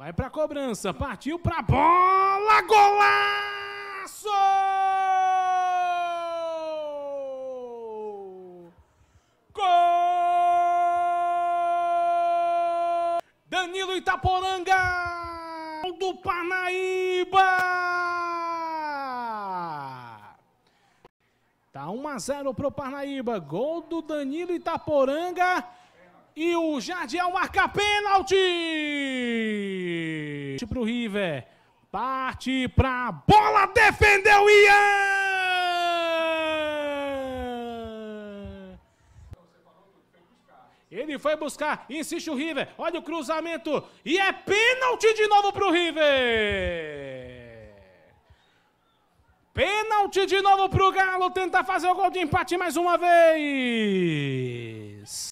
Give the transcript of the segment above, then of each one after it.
Vai pra cobrança, partiu pra bola, golaço! Gol! Danilo Itaporanga do Parnaíba! Tá 1 a 0 pro Parnaíba, gol do Danilo Itaporanga. E o Jardiel é marca pênalti! Para o River. Parte para a bola, defendeu Ian! Ele foi buscar, insiste o River, olha o cruzamento e é pênalti de novo para o River! Pênalti de novo para o Galo, tenta fazer o gol de empate mais uma vez!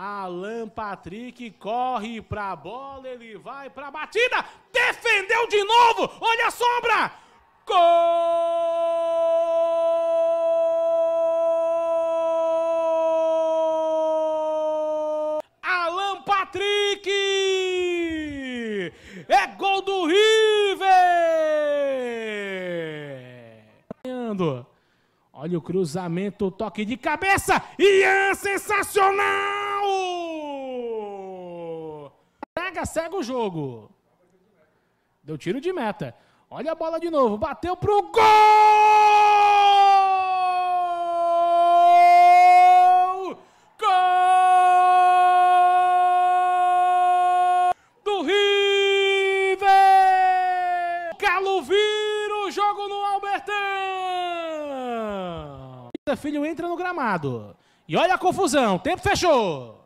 Alan Patrick corre pra bola, ele vai pra batida, defendeu de novo, olha a sombra! Gol! Alan Patrick! É gol do River! Olha o cruzamento, o toque de cabeça, Ian é sensacional! Careca cega o jogo. Deu tiro de meta. Olha a bola de novo. Bateu pro gol! Gol! Do River! Galo vira o jogo no Albertão! Filho entra no gramado. E olha a confusão. Tempo fechou.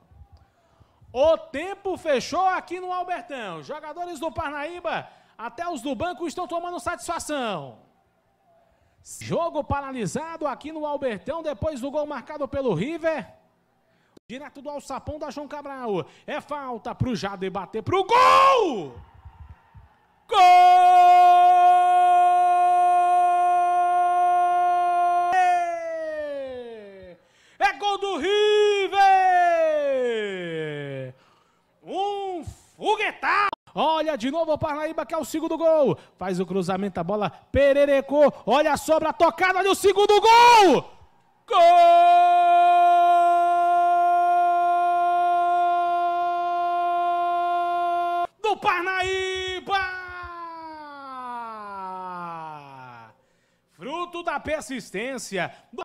O tempo fechou aqui no Albertão. Jogadores do Parnaíba, até os do banco estão tomando satisfação. Jogo paralisado aqui no Albertão, depois do gol marcado pelo River. Direto do alçapão da João Cabral. É falta pro Jade bater pro gol! Olha de novo o Parnaíba, que é o segundo gol. Faz o cruzamento, a bola pererecou. Olha a sobra, a tocada, olha o segundo gol! Gol! do Parnaíba! Fruto da persistência. Do...